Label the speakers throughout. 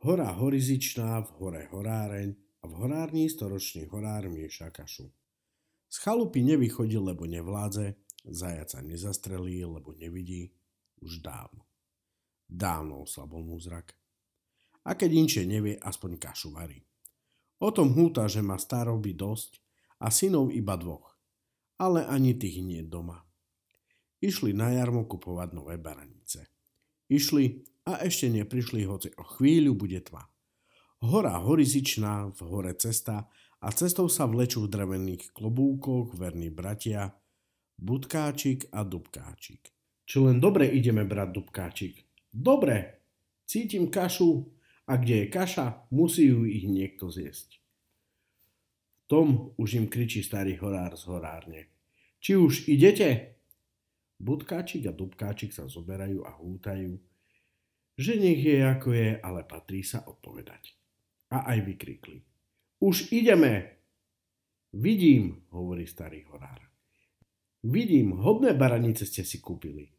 Speaker 1: Hora horizičná, v hore horáreň a v horárni storočný horár mieša kašu. Z chalupy nevychodil, lebo nevládze, zajaca nezastrelí, lebo nevidí, už dávno. Dávno oslabol mu zrak. A keď inšie nevie, aspoň kašu varí. O tom húta, že má staroby dosť a synov iba dvoch, ale ani tých nie doma. Išli na jarmo kupovať nové baranice. Išli, a ešte neprišli, hoci o chvíľu bude tma. Hora horizičná, v hore cesta a cestou sa vlečú v drevených klobúkoch verní bratia Budkáčik a Dubkáčik. Čo len dobre ideme brat Dubkáčik. Dobre, cítim kašu a kde je kaša, musí ju ich niekto zjesť. tom už im kričí starý horár z horárne. Či už idete? Budkáčik a Dubkáčik sa zoberajú a hútajú, že nech je ako je, ale patrí sa odpovedať. A aj vykrikli. Už ideme! Vidím, hovorí starý horár. Vidím, hodné baranice ste si kúpili.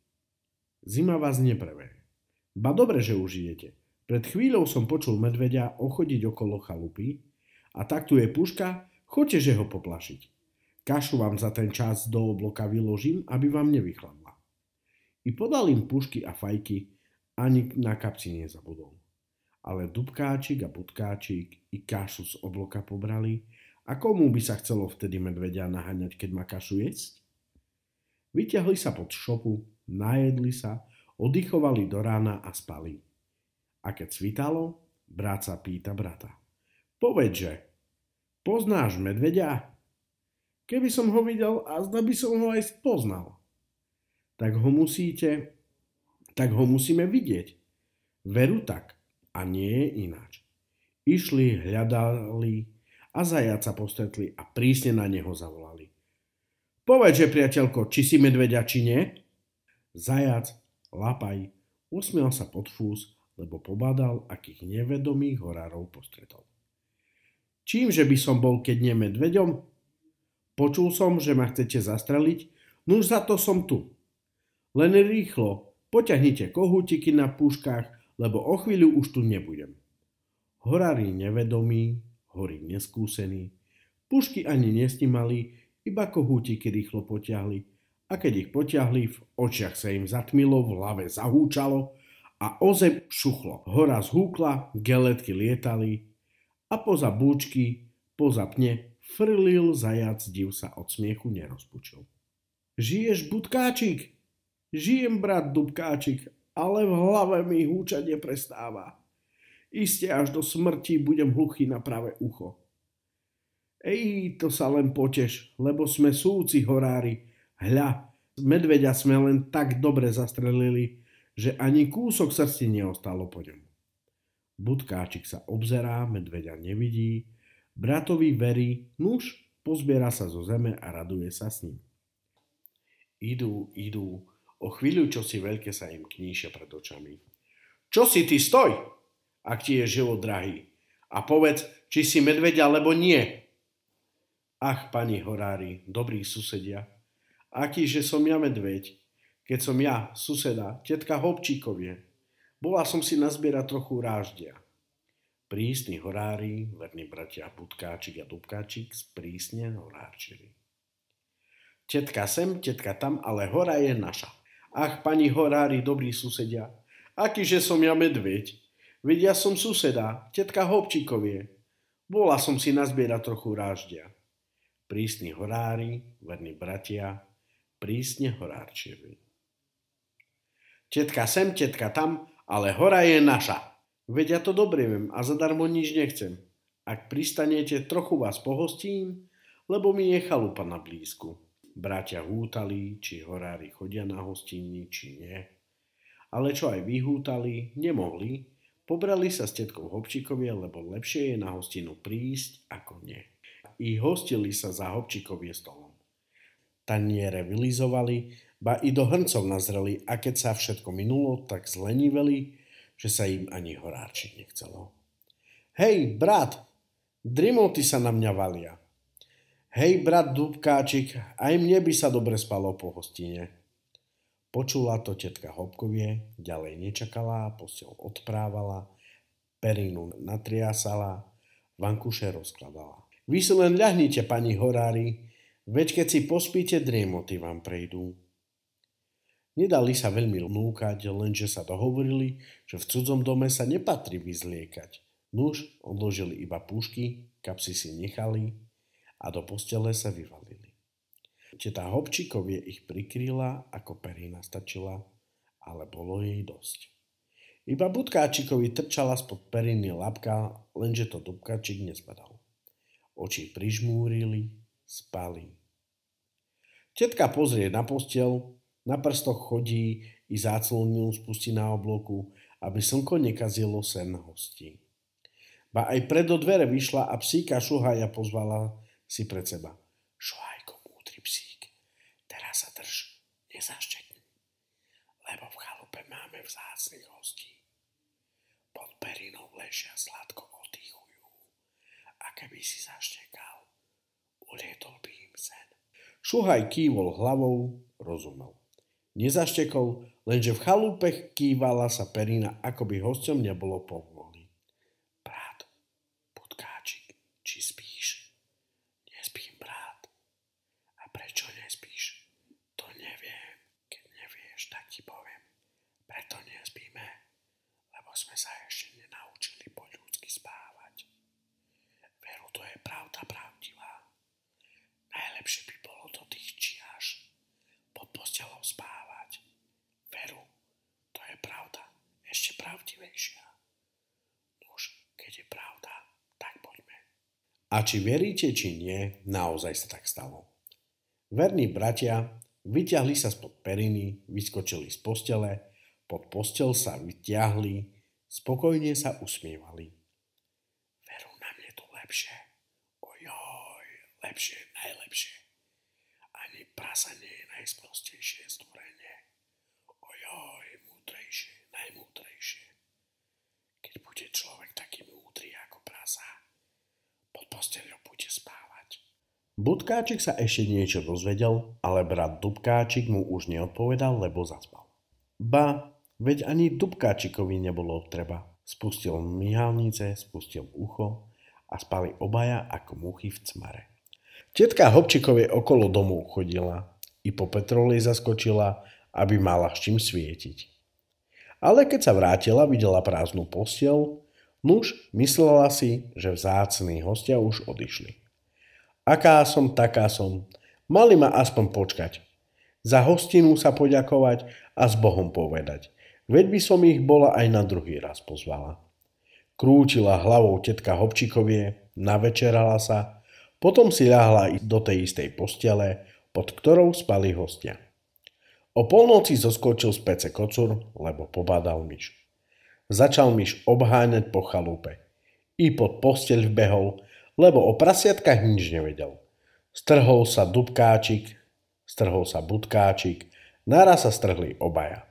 Speaker 1: Zima vás nepreve. Ba dobre, že už idete. Pred chvíľou som počul medveďa ochodiť okolo chalupy a tak tu je puška, choďte, že ho poplašiť. Kašu vám za ten čas do obloka vyložím, aby vám nevychladla. I podal im pušky a fajky, ani na kapci nezabudol. Ale Dubkáčik a Budkáčik i kašu z obloka pobrali a komu by sa chcelo vtedy medvedia naháňať, keď má kašu jesť? Vyťahli sa pod šopu, najedli sa, oddychovali do rána a spali. A keď svitalo, brat sa pýta brata. Povedz, že poznáš medvedia? Keby som ho videl, a zda by som ho aj spoznal. Tak ho musíte tak ho musíme vidieť. Veru tak a nie je ináč. Išli, hľadali a zajaca postretli a prísne na neho zavolali. Povedz, že priateľko, či si medveďa, či nie? Zajac, lapaj, usmiel sa pod fús, lebo pobadal, akých nevedomých horárov postretol. že by som bol, keď nie medveďom? Počul som, že ma chcete zastreliť, už za to som tu. Len rýchlo, Poťahnite kohútiky na puškách, lebo o chvíľu už tu nebudem. Horári nevedomí, horí neskúsení. Pušky ani nesnímali, iba kohútiky rýchlo potiahli. A keď ich potiahli, v očiach sa im zatmilo, v hlave zahúčalo a zem šuchlo. Hora zhúkla, geletky lietali a poza búčky, poza pne, frlil zajac, div sa od smiechu nerozpučil. Žiješ, budkáčik? Žijem brat Dubkáčik, ale v hlave mi húča neprestáva. Iste až do smrti budem hluchý na pravé ucho. Ej, to sa len poteš, lebo sme súci horári. Hľa, medveďa sme len tak dobre zastrelili, že ani kúsok srsti neostalo po ňom. Budkáčik sa obzerá, medveďa nevidí, bratovi verí, nuž, pozbiera sa zo zeme a raduje sa s ním. Idú, idú, O chvíľu čosi veľké sa im kníše pred očami. Čo si ty stoj, ak ti je život drahý? A povedz, či si medvedia, alebo nie. Ach, pani horári, dobrí susedia, aký že som ja medveď, keď som ja, suseda, tetka Hopčíkovie. Bola som si nazbierať trochu ráždia. Prísni horári, verní bratia Budkáčik a Dubkáčik, prísne horárčili. Tetka sem, tetka tam, ale hora je naša. Ach, pani horári, dobrí susedia, akýže som ja medveď. Vedia som suseda, tetka Hopčíkovie. Bola som si nazbiera trochu ráždia. Prísni horári, verní bratia, prísne horárčevi. Tetka sem, tetka tam, ale hora je naša. Veď ja to dobre viem a zadarmo nič nechcem. Ak pristanete, trochu vás pohostím, lebo mi je chalupa na blízku. Bratia hútali, či horári chodia na hostiny, či nie. Ale čo aj vyhútali, nemohli, pobrali sa s tetkou Hopčikovie, lebo lepšie je na hostinu prísť ako nie. I hostili sa za Hopčikovie stolom. Taniere vylizovali, ba i do hrncov nazreli a keď sa všetko minulo, tak zleniveli, že sa im ani horáčiť nechcelo. Hej, brat, drimoty sa na mňa valia. Hej, brat Dubkáčik, aj mne by sa dobre spalo po hostine. Počula to tetka Hopkovie, ďalej nečakala, posiel odprávala, perinu natriasala, vankuše rozkladala. Vy si len ľahnite, pani Horári, veď keď si pospíte, driemoty vám prejdú. Nedali sa veľmi lúkať, lenže sa dohovorili, že v cudzom dome sa nepatrí vyzliekať. Nuž odložili iba pušky, kapsy si nechali, a do postele sa vyvalili. Teta Hopčíkovie ich prikryla, ako pery nastačila, ale bolo jej dosť. Iba Budkáčikovi trčala spod periny labka, lenže to Dubkáčik nezbadal. Oči prižmúrili, spali. Tetka pozrie na postel, na prstoch chodí i záclonil spustí na obloku, aby slnko nekazilo sen hosti. Ba aj predo dvere vyšla a psíka šuhaja pozvala si pred seba. Švajko, múdry psík, teraz sa drž, nezaštekni, lebo v chalupe máme vzácnych hostí. Pod perinou ležia sladko odýchujú a keby si zaštekal, ulietol by im sen. Šuhaj kývol hlavou, rozumel. Nezaštekol, lenže v chalupe kývala sa perina, ako by hostom nebolo po A či veríte, či nie, naozaj sa tak stalo. Verní bratia vyťahli sa spod periny, vyskočili z postele, pod postel sa vyťahli, spokojne sa usmievali. Veru nám je to lepšie. Ojoj, lepšie, najlepšie. Ani prasa nie je najsprostejšie stvorenie. Budkáčik sa ešte niečo dozvedel, ale brat Dubkáčik mu už neodpovedal, lebo zaspal. Ba, veď ani Dubkáčikovi nebolo treba. Spustil myhalnice, spustil ucho a spali obaja ako muchy v cmare. Tetka Hopčikovej okolo domu chodila, i po petrolej zaskočila, aby mala s čím svietiť. Ale keď sa vrátila, videla prázdnu postiel, muž myslela si, že vzácný hostia už odišli. Aká som, taká som. Mali ma aspoň počkať. Za hostinu sa poďakovať a s Bohom povedať. Veď by som ich bola aj na druhý raz pozvala. Krúčila hlavou tetka Hopčikovie, navečerala sa, potom si ľahla do tej istej postele, pod ktorou spali hostia. O polnoci zoskočil z pece kocur, lebo pobadal myš. Začal myš obháňať po chalupe. I pod posteľ vbehol, lebo o prasiatkách nič nevedel. Strhol sa dubkáčik, strhol sa budkáčik, naraz sa strhli obaja.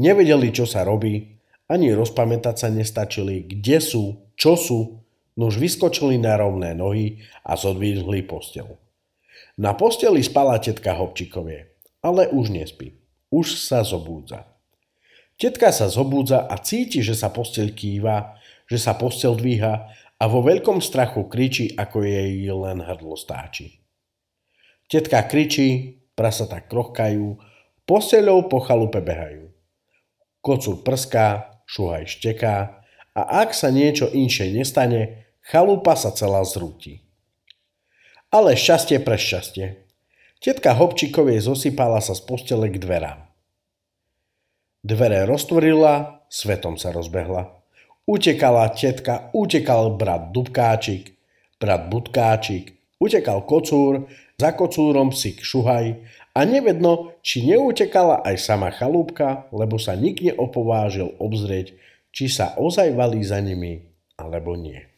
Speaker 1: Nevedeli, čo sa robí, ani rozpamätať sa nestačili, kde sú, čo sú, nož vyskočili na rovné nohy a zodvihli postel. Na posteli spala tetka Hopčikovie, ale už nespí, už sa zobúdza. Tetka sa zobúdza a cíti, že sa postel kýva, že sa postel dvíha a vo veľkom strachu kričí, ako jej len hrdlo stáči. Tetka kričí, prasatá krochkajú, poseľou po chalupe behajú. Kocu prská, šuhaj šteká a ak sa niečo inšie nestane, chalupa sa celá zrúti. Ale šťastie pre šťastie. Tetka Hopčikovej zosypala sa z postele k dverám. Dvere roztvorila, svetom sa rozbehla. Utekala tetka, utekal brat Dubkáčik, brat Budkáčik, utekal kocúr, za kocúrom psík Šuhaj a nevedno, či neutekala aj sama chalúbka, lebo sa nikne opovážil obzrieť, či sa ozaj valí za nimi, alebo nie.